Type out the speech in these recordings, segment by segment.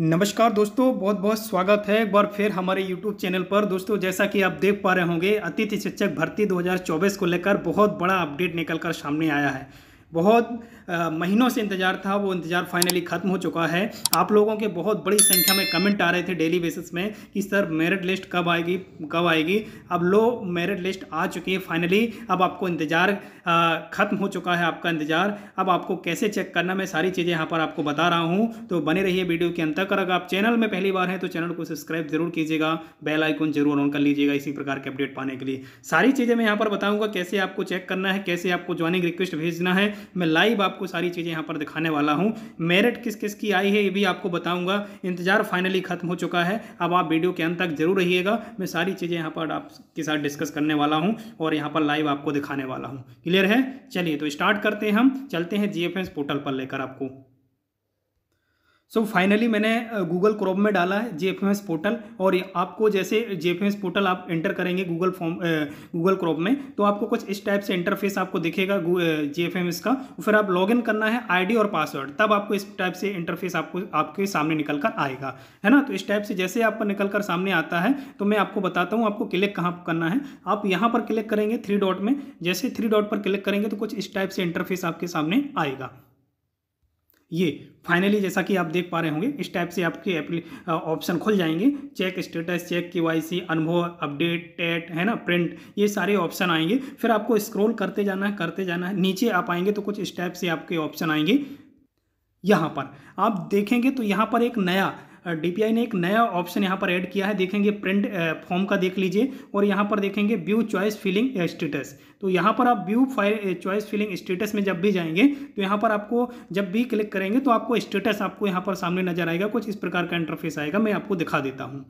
नमस्कार दोस्तों बहुत बहुत स्वागत है एक बार फिर हमारे यूट्यूब चैनल पर दोस्तों जैसा कि आप देख पा रहे होंगे अतिथि शिक्षक भर्ती 2024 को लेकर बहुत बड़ा अपडेट निकलकर सामने आया है बहुत महीनों से इंतज़ार था वो इंतज़ार फाइनली ख़त्म हो चुका है आप लोगों के बहुत बड़ी संख्या में कमेंट आ रहे थे डेली बेसिस में कि सर मेरिट लिस्ट कब आएगी कब आएगी अब लो मेरिट लिस्ट आ चुकी है फाइनली अब आपको इंतज़ार ख़त्म हो चुका है आपका इंतज़ार अब आपको कैसे चेक करना मैं सारी चीज़ें यहाँ पर आपको बता रहा हूँ तो बने रहिए वीडियो के अंत अगर आप चैनल में पहली बार हैं तो चैनल को सब्सक्राइब जरूर कीजिएगा बेल आइकन जरूर ऑन कर लीजिएगा इसी प्रकार के अपडेट पाने के लिए सारी चीज़ें मैं यहाँ पर बताऊँगा कैसे आपको चेक करना है कैसे आपको ज्वाइनिंग रिक्वेस्ट भेजना है मैं लाइव आपको सारी चीज़ें यहाँ पर दिखाने वाला हूँ मेरिट किस किस की आई है ये भी आपको बताऊँगा इंतजार फाइनली खत्म हो चुका है अब आप वीडियो के अंत तक जरूर रहिएगा मैं सारी चीज़ें यहाँ पर आपके साथ डिस्कस करने वाला हूँ और यहाँ पर लाइव आपको दिखाने वाला हूँ क्लियर है चलिए तो स्टार्ट करते हैं हम चलते हैं जी पोर्टल पर लेकर आपको सो so, फाइनली मैंने गूगल क्रोम में डाला है जे पोर्टल और आपको जैसे जे पोर्टल आप एंटर करेंगे गूगल फॉर्म गूगल क्रोम में तो आपको कुछ इस टाइप से इंटरफेस आपको दिखेगा जे का फिर आप लॉगिन करना है आईडी और पासवर्ड तब आपको इस टाइप से इंटरफेस आपको आपके सामने निकल कर आएगा है ना तो इस टाइप से जैसे आपको निकल कर सामने आता है तो मैं आपको बताता हूँ आपको क्लिक कहाँ करना है आप यहाँ पर क्लिक करेंगे थ्री डॉट में जैसे थ्री डॉट पर क्लिक करेंगे तो कुछ इस टाइप से इंटरफेस आपके सामने आएगा ये फाइनली जैसा कि आप देख पा रहे होंगे इस टाइप से आपके ऑप्शन खुल जाएंगे चेक स्टेटस चेक के अनुभव अपडेट टेट है ना प्रिंट ये सारे ऑप्शन आएंगे फिर आपको स्क्रॉल करते जाना है करते जाना है नीचे आप आएंगे तो कुछ इस टाइप से आपके ऑप्शन आएंगे यहाँ पर आप देखेंगे तो यहाँ पर एक नया डीपीआई ने एक नया ऑप्शन यहाँ पर ऐड किया है देखेंगे प्रिंट फॉर्म का देख लीजिए और यहाँ पर देखेंगे व्यू चॉइस फिलिंग स्टेटस तो यहाँ पर आप view file choice filling status में जब भी जाएंगे तो यहाँ पर आपको जब भी क्लिक करेंगे तो आपको स्टेटस आपको यहाँ पर सामने नजर आएगा कुछ इस प्रकार का इंटरफेस आएगा मैं आपको दिखा देता हूँ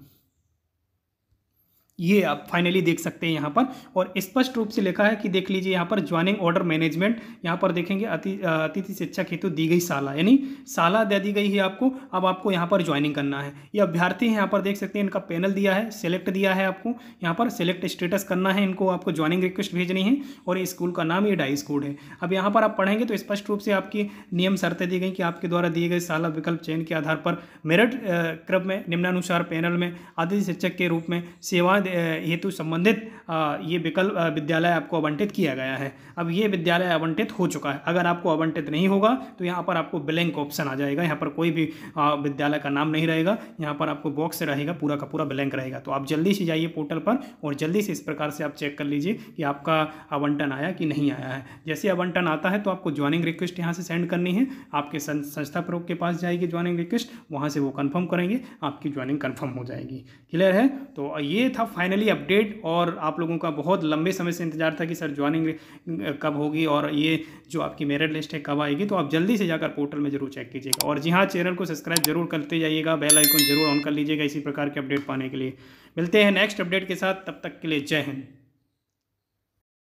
ये आप फाइनली देख सकते हैं यहाँ पर और स्पष्ट रूप से लिखा है कि देख लीजिए यहाँ पर ज्वाइनिंग ऑर्डर मैनेजमेंट यहाँ पर देखेंगे अति अतिथि शिक्षा हेतु दी गई साला यानी साला दे दी गई है आपको अब आपको यहाँ पर ज्वाइनिंग करना है ये अभ्यर्थी यहाँ पर देख सकते हैं इनका पैनल दिया है सेलेक्ट दिया है आपको यहाँ पर सेलेक्ट स्टेटस करना है इनको आपको ज्वाइनिंग रिक्वेस्ट भेजनी है और स्कूल का नाम ये डाइस कोड है अब यहाँ पर आप पढ़ेंगे तो स्पष्ट रूप से आपकी नियम शर्तें दी गई कि आपके द्वारा दिए गए साला विकल्प चयन के आधार पर मेरिट क्रम में निम्नानुसार पैनल में अतिथि शिक्षक के रूप में सेवाएं हेतु संबंधित ये विकल्प विद्यालय आपको आवंटित किया गया है अब ये विद्यालय आवंटित हो चुका है अगर आपको आवंटित नहीं होगा तो यहाँ पर आपको ब्लैंक ऑप्शन आ जाएगा यहाँ पर कोई भी विद्यालय का नाम नहीं रहेगा यहाँ पर आपको बॉक्स रहेगा पूरा का पूरा ब्लैंक रहेगा तो आप जल्दी से जाइए पोर्टल पर और जल्दी से इस प्रकार से आप चेक कर लीजिए कि आपका आवंटन आया कि नहीं आया है जैसे आवंटन आता है तो आपको ज्वाइनिंग रिक्वेस्ट यहाँ से सेंड करनी है आपके संस्था प्रमुख के पास जाएगी ज्वाइनिंग रिक्वेस्ट वहाँ से वो कन्फर्म करेंगे आपकी ज्वाइनिंग कन्फर्म हो जाएगी क्लियर है तो ये था फाइनली अपडेट और आप लोगों का बहुत लंबे समय से इंतजार था कि सर ज्वाइनिंग कब होगी और ये जो आपकी मेरिट लिस्ट है कब आएगी तो आप जल्दी से जाकर पोर्टल में जरूर चेक कीजिएगा और जी हाँ चैनल को सब्सक्राइब जरूर करते जाइएगा बेल आइकन जरूर ऑन कर लीजिएगा इसी प्रकार के अपडेट पाने के लिए मिलते हैं नेक्स्ट अपडेट के साथ तब तक के लिए जय हिंद